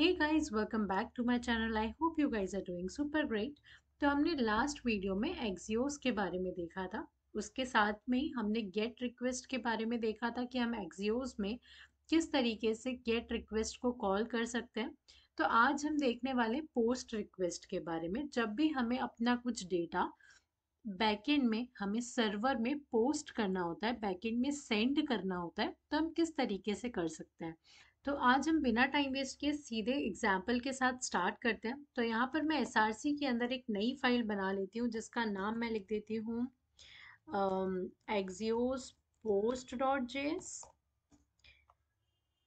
Hey guys welcome back to my channel I hope you guys are doing super great तो हमने last video में Axios के बारे में देखा था उसके साथ में हमने गेट रिक्वेस्ट के बारे में देखा था कि हम एक्जियोस में किस तरीके से गेट रिक्वेस्ट को कॉल कर सकते हैं तो आज हम देखने वाले पोस्ट रिक्वेस्ट के बारे में जब भी हमें अपना कुछ डेटा बैकेंड में हमें सर्वर में पोस्ट करना होता है बैकेंड में सेंड करना होता है तो हम किस तरीके से कर सकते हैं तो आज हम बिना टाइम वेस्ट किए सीधे एग्जाम्पल के साथ स्टार्ट करते हैं तो यहाँ पर मैं एस के अंदर एक नई फाइल बना लेती हूँ जिसका नाम मैं लिख देती हूँ Axios post dot J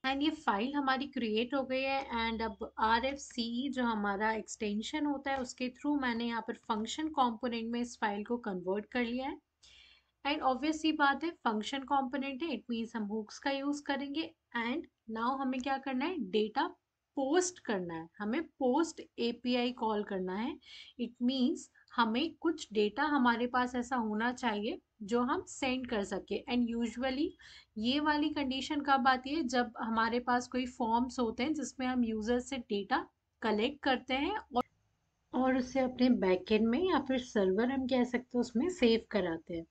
and ये फाइल हमारी क्रिएट हो गई है एंड अब आर एफ सी जो हमारा एक्सटेंशन होता है उसके थ्रू मैंने यहाँ पर फंक्शन कॉम्पोनेंट में इस फाइल को कन्वर्ट कर लिया है एंड ऑब्वियस ये बात है फंक्शन कॉम्पोनेंट है इट मीन्स हम हुक्स का यूज़ करेंगे एंड नाउ हमें क्या करना है डेटा पोस्ट करना है हमें पोस्ट एपीआई कॉल करना है इट मीन्स हमें कुछ डेटा हमारे पास ऐसा होना चाहिए जो हम सेंड कर सके एंड यूजुअली ये वाली कंडीशन कब आती है जब हमारे पास कोई फॉर्म्स होते हैं जिसमें हम यूज़र से डेटा कलेक्ट करते हैं और और उसे अपने बैकेंड में या फिर सर्वर हम कह सकते हैं उसमें सेव कराते हैं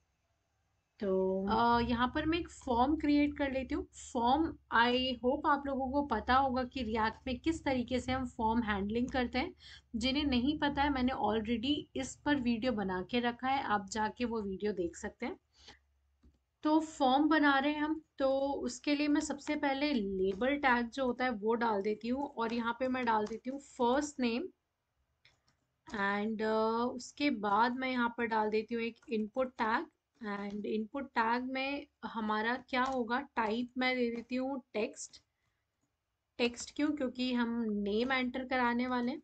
तो यहाँ पर मैं एक फॉर्म क्रिएट कर लेती हूँ फॉर्म आई होप आप लोगों को पता होगा कि रियाक्ट में किस तरीके से हम फॉर्म हैंडलिंग करते हैं जिन्हें नहीं पता है मैंने ऑलरेडी इस पर वीडियो बना के रखा है आप जाके वो वीडियो देख सकते हैं तो फॉर्म बना रहे हैं हम तो उसके लिए मैं सबसे पहले लेबल टैग जो होता है वो डाल देती हूँ और यहाँ पे मैं डाल देती हूँ फर्स्ट नेम एंड उसके बाद मैं यहाँ पर डाल देती हूँ एक input tag and input tag में हमारा क्या होगा टाइप मैं दे देती हूँ टेक्स्ट टेक्स्ट क्यों क्योंकि हम नेम एंटर कराने वाले हैं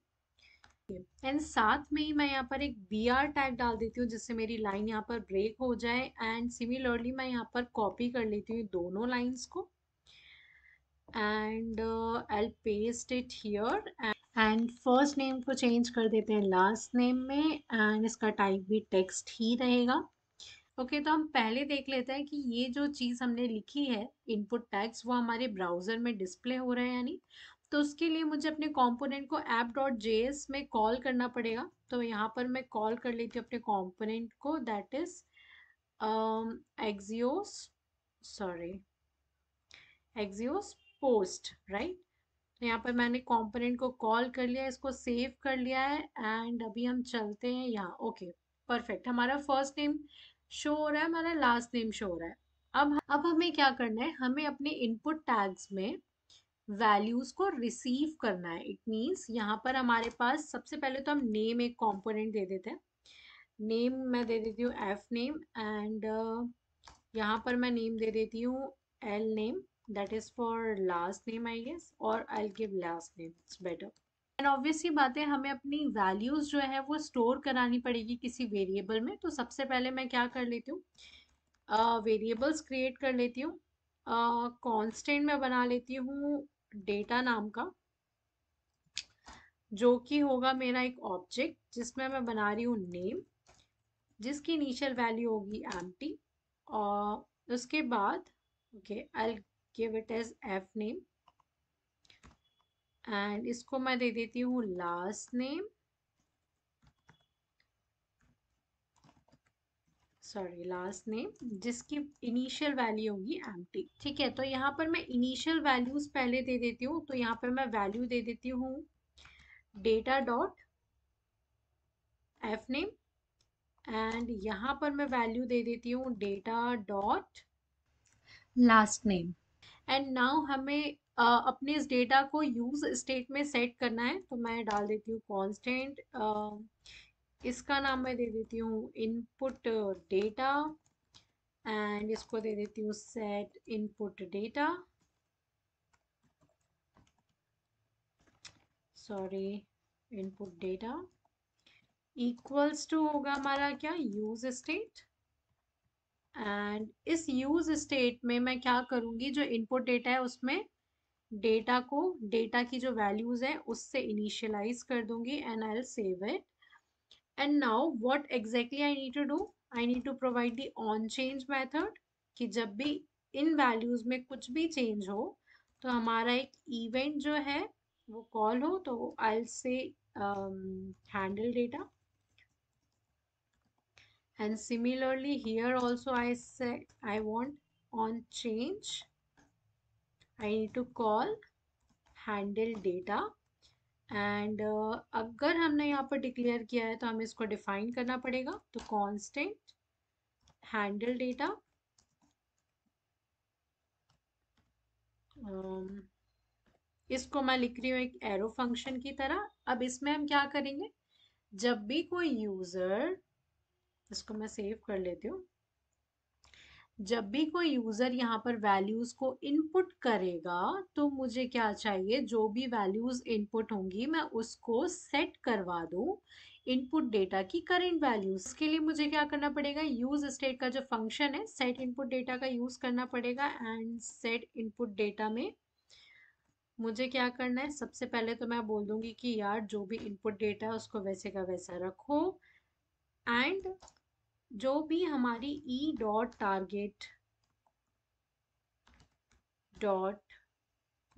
एंड साथ में ही मैं यहाँ पर एक बी आर टैग डाल देती हूँ जिससे मेरी लाइन यहाँ पर ब्रेक हो जाए एंड सिमिलरली मैं यहाँ पर कॉपी कर लेती हूँ दोनों लाइन्स को and I paste it here and first name को चेंज कर देते हैं लास्ट नेम में एंड इसका टाइप भी टेक्स्ट ही रहेगा ओके okay, तो हम पहले देख लेते हैं कि ये जो चीज़ हमने लिखी है इनपुट टैक्स वो हमारे ब्राउज़र में डिस्प्ले हो रहा है यानी तो उसके लिए मुझे अपने कॉम्पोनेंट को एप डॉट जे एस में कॉल करना पड़ेगा तो यहाँ पर मैं कॉल कर लेती हूँ अपने कॉम्पोनेंट को that is Axios sorry Axios post right तो यहाँ पर मैंने कॉम्पोनेंट को कॉल कर लिया इसको सेव कर लिया है एंड अभी हम चलते हैं यहाँ ओके परफेक्ट हमारा फर्स्ट नेम शो हो रहा है हमारा लास्ट नेम शो हो रहा है अब अब हमें क्या करना है हमें अपने इनपुट टैग्स में वैल्यूज को रिसीव करना है इट मीन्स यहाँ पर हमारे पास सबसे पहले तो हम नेम एक कॉम्पोनेंट दे देते हैं नेम मैं दे देती हूँ एफ नेम एंड यहाँ पर मैं नेम दे देती हूँ L name that is for last name I guess और I give last name it's better and obviously बातें हमें अपनी वैल्यूज़ जो है वो स्टोर करानी पड़ेगी किसी वेरिएबल में तो सबसे पहले मैं क्या कर लेती हूँ वेरिएबल्स क्रिएट कर लेती हूँ कॉन्स्टेंट uh, में बना लेती हूँ डेटा नाम का जो कि होगा मेरा एक ऑब्जेक्ट जिसमें मैं बना रही हूँ नेम जिसकी इनिशियल वैल्यू होगी एम और उसके बाद okay I give it as F name and इसको मैं दे देती हूँ last name sorry last name जिसकी इनिशियल वैल्यू होगी एम ठीक है तो यहाँ पर मैं इनिशियल वैल्यूज पहले दे देती हूँ तो यहाँ पर मैं वैल्यू दे देती हूँ data dot F name and यहाँ पर मैं वैल्यू दे देती हूँ data dot last name and now हमें अपने इस डेटा को यूज स्टेट में सेट करना है तो मैं डाल देती हूँ कॉन्स्टेंट इसका नाम मैं दे देती हूँ इनपुट डेटा एंड इसको दे देती हूँ set input data sorry input data equals to होगा हमारा क्या यूज स्टेट एंड इस यूज स्टेट में मैं क्या करूँगी जो इनपुट डेटा है उसमें डेटा को डेटा की जो वैल्यूज है उससे इनिशियलाइज कर दूंगी and I save it and now what exactly I need to do I need to provide the on change method कि जब भी इन वैल्यूज में कुछ भी चेंज हो तो हमारा एक इवेंट जो है वो कॉल हो तो I say handle data and similarly here also I say I want on change I need to call handle data and अगर हमने यहाँ पर डिक्लेयर किया है तो हमें इसको डिफाइन करना पड़ेगा तो कॉन्स्टेंट हैंडल डेटा इसको मैं लिख रही हूँ एक एरो फंक्शन की तरह अब इसमें हम क्या करेंगे जब भी कोई यूज़र इसको मैं सेव कर लेती हूँ जब भी कोई यूज़र यहाँ पर वैल्यूज़ को इनपुट करेगा तो मुझे क्या चाहिए जो भी वैल्यूज़ इनपुट होंगी मैं उसको सेट करवा दूँ इनपुट डेटा की करेंट वैल्यूज़ के लिए मुझे क्या करना पड़ेगा यूज़ स्टेट का जो फंक्शन है सेट इनपुट डेटा का यूज़ करना पड़ेगा एंड सेट इनपुट डेटा में मुझे क्या करना है सबसे पहले तो मैं बोल दूंगी कि यार जो भी इनपुट डेटा है उसको वैसे का वैसा रखो एंड जो भी हमारी E dot target dot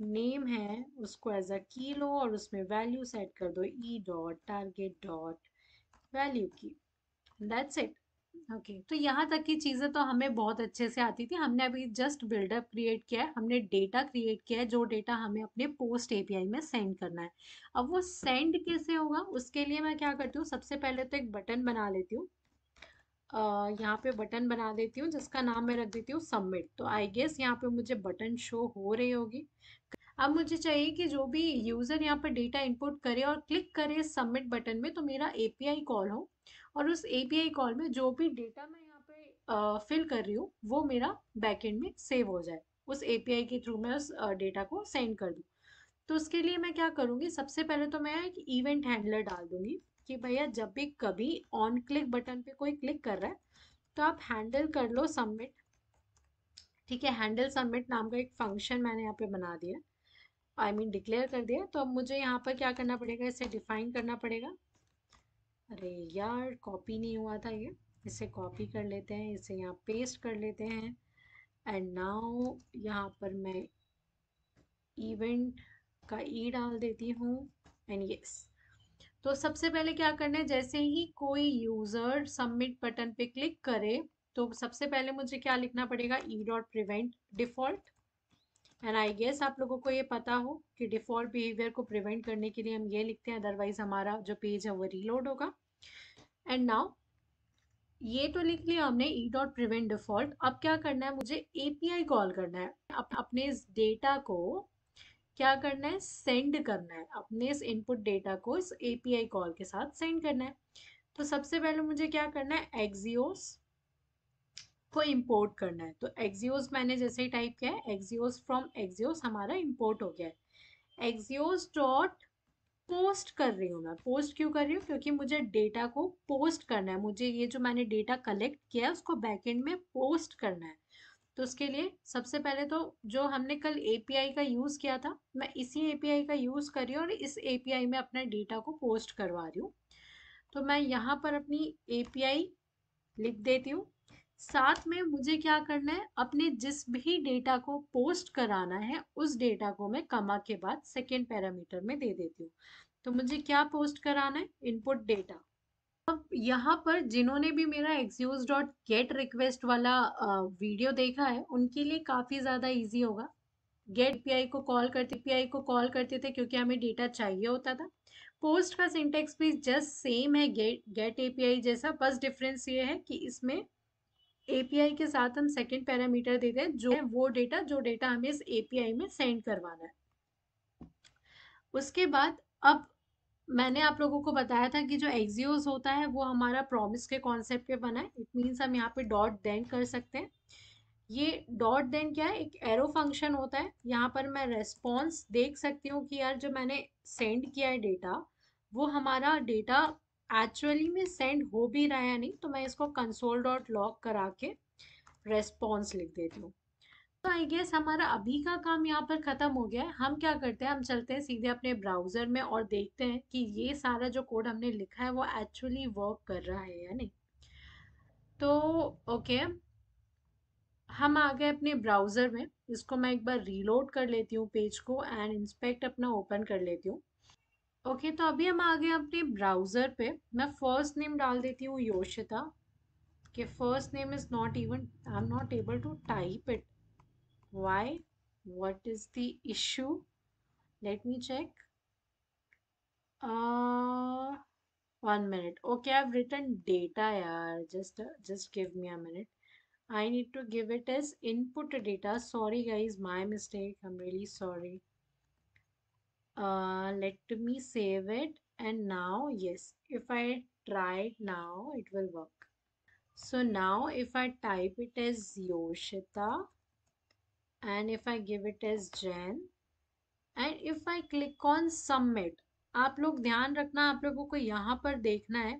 name है उसको एज अ की लो और उसमें वैल्यू सेट कर दो E dot target dot value की दैट्स इट ओके तो यहाँ तक की चीज़ें तो हमें बहुत अच्छे से आती थी हमने अभी जस्ट बिल्डअप क्रिएट किया है हमने डेटा क्रिएट किया है जो डेटा हमें अपने पोस्ट एपीआई में सेंड करना है अब वो सेंड कैसे होगा उसके लिए मैं क्या करती हूँ सबसे पहले तो एक बटन बना लेती हूँ यहाँ पे बटन बना देती हूँ जिसका नाम मैं रख देती हूँ सबमिट तो आई गेस यहाँ पे मुझे बटन शो हो रही होगी अब मुझे चाहिए कि जो भी यूज़र यहाँ पर डेटा इनपुट करे और क्लिक करे सबमिट बटन में तो मेरा एपीआई कॉल हो और उस ए कॉल में जो भी डेटा मैं यहाँ पे फिल कर रही हूँ वो मेरा बैकेंड में सेव हो जाए उस ए के थ्रू मैं उस डेटा को सेंड कर दूँ तो उसके लिए मैं क्या करूँगी सबसे पहले तो मैं एक इवेंट हैंडलर डाल दूँगी कि भैया जब भी कभी ऑन क्लिक बटन पे कोई क्लिक कर रहा है तो आप हैंडल कर लो सबमिट ठीक है हैंडल सबमिट नाम का एक फंक्शन मैंने यहाँ पे बना दिया आई मीन डिक्लेयर कर दिया तो अब मुझे यहाँ पर क्या करना पड़ेगा इसे डिफाइन करना पड़ेगा अरे यार कॉपी नहीं हुआ था ये इसे कॉपी कर लेते हैं इसे यहाँ पेस्ट कर लेते हैं एंड नाउ यहाँ पर मैं इवेंट का ई e डाल देती हूँ एंड यस तो सबसे पहले क्या करना है जैसे ही कोई यूजर सबमिट बटन पे क्लिक करे तो सबसे पहले मुझे क्या लिखना पड़ेगा E dot prevent default and I guess आप लोगों को ये पता हो कि डिफॉल्ट बिहेवियर को प्रिवेंट करने के लिए हम ये लिखते हैं अदरवाइज हमारा जो पेज है वो रीलोड होगा एंड नाउ ये तो लिख लिया हमने ई डॉट प्रिवेंट डिफॉल्ट अब क्या करना है मुझे एपीआई कॉल करना है अप, अपने इस डेटा को क्या करना है सेंड करना है अपने इस इनपुट डेटा को इस एपीआई कॉल के साथ सेंड करना है तो सबसे पहले मुझे क्या करना है एक्जियोस को इंपोर्ट करना है तो एक्जियोस मैंने जैसे ही टाइप किया है एक्जियोस फ्रॉम एक्जियोस हमारा इंपोर्ट हो गया है एक्जियोस डॉट पोस्ट कर रही हूँ मैं पोस्ट क्यों कर रही हूँ क्योंकि मुझे डेटा को पोस्ट करना है मुझे ये जो मैंने डेटा कलेक्ट किया है उसको बैकेंड में पोस्ट करना है तो उसके लिए सबसे पहले तो जो हमने कल एपीआई का यूज़ किया था मैं इसी एपीआई का यूज़ कर रही हूँ और इस एपीआई में अपना डेटा को पोस्ट करवा रही हूँ तो मैं यहाँ पर अपनी एपीआई लिख देती हूँ साथ में मुझे क्या करना है अपने जिस भी डेटा को पोस्ट कराना है उस डेटा को मैं कमा के बाद सेकेंड पैरामीटर में दे देती हूँ तो मुझे क्या पोस्ट कराना है इनपुट डेटा यहाँ पर जिन्होंने भी मेरा एक्सयूज डॉट गेट रिक्वेस्ट वाला वीडियो देखा है उनके लिए काफ़ी ज़्यादा इजी होगा गेट पी को कॉल करते पी को कॉल करते थे क्योंकि हमें डेटा चाहिए होता था पोस्ट का सिंटेक्स भी जस्ट सेम है गेट गेट ए जैसा बस डिफरेंस ये है कि इसमें ए के साथ हम सेकेंड पैरामीटर दे दें जो है वो डेटा जो डेटा हमें इस ए में सेंड करवाना है उसके बाद अब मैंने आप लोगों को बताया था कि जो एक्जियोज होता है वो हमारा प्रॉमिस के कॉन्सेप्ट पे बना है इट मीन्स हम यहाँ पे डॉट देन कर सकते हैं ये डॉट देन क्या है एक एरो फंक्शन होता है यहाँ पर मैं रेस्पॉन्स देख सकती हूँ कि यार जो मैंने सेंड किया है डेटा वो हमारा डेटा एक्चुअली में सेंड हो भी रहा है नहीं तो मैं इसको कंसोल डॉट लॉक करा के रेस्पॉन्स लिख देती हूँ तो आई गेस हमारा अभी का काम यहाँ पर ख़त्म हो गया है हम क्या करते हैं हम चलते हैं सीधे अपने ब्राउज़र में और देखते हैं कि ये सारा जो कोड हमने लिखा है वो एक्चुअली वर्क कर रहा है या नहीं तो ओके हम आ गए अपने ब्राउज़र में इसको मैं एक बार रीलोड कर लेती हूँ पेज को एंड इंस्पेक्ट अपना ओपन कर लेती हूँ ओके okay, तो अभी हम आ गए अपने ब्राउज़र पे मैं फ़र्स्ट नेम डाल देती हूँ योशिता के first name is not even I am not able to type it why what is the issue let me check uh one minute okay i've written data yaar. just uh, just give me a minute i need to give it as input data sorry guys my mistake i'm really sorry uh let me save it and now yes if i try it now it will work so now if i type it as yoshita and if I give it as Jan and if I click on submit आप लोग ध्यान रखना आप लोगों को यहाँ पर देखना है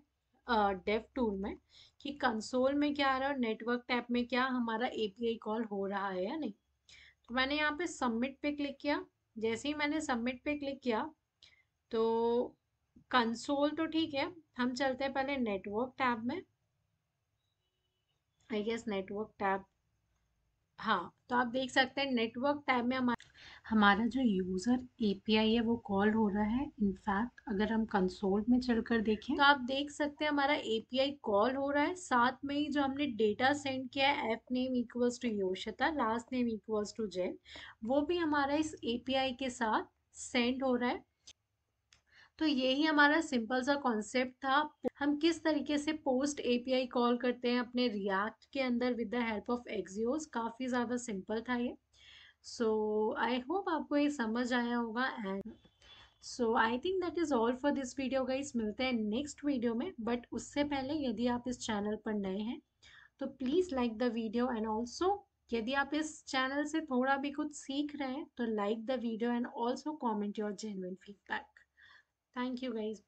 डेफ uh, टूल में कि कंसोल में क्या आ रहा है और नेटवर्क टैप में क्या हमारा एपीआई कॉल हो रहा है या नहीं तो मैंने यहाँ पे सबमिट पे क्लिक किया जैसे ही मैंने सबमिट पे क्लिक किया तो कंसोल तो ठीक है हम चलते हैं पहले नेटवर्क टैब में आई गेस नेटवर्क टैब हाँ तो आप देख सकते हैं नेटवर्क टैब में हमारा हमारा जो यूज़र एपीआई है वो कॉल हो रहा है इनफैक्ट अगर हम कंसोल में चलकर देखें तो आप देख सकते हैं हमारा एपीआई कॉल हो रहा है साथ में ही जो हमने डेटा सेंड किया है F name equals to Yoshita last name equals to Jan वो भी हमारा इस एपीआई के साथ सेंड हो रहा है तो यही हमारा सिंपल सा कॉन्सेप्ट था हम किस तरीके से पोस्ट एपीआई कॉल करते हैं अपने रिएक्ट के अंदर with the help of Axios काफ़ी ज़्यादा सिंपल था ये सो आई होप आपको ये समझ आया होगा and so I think that is all for this video guys मिलते हैं नेक्स्ट वीडियो में बट उससे पहले यदि आप इस चैनल पर नए हैं तो please like the video and also यदि आप इस चैनल से थोड़ा भी कुछ सीख रहे हैं तो like the video and also comment your genuine feedback Thank you guys.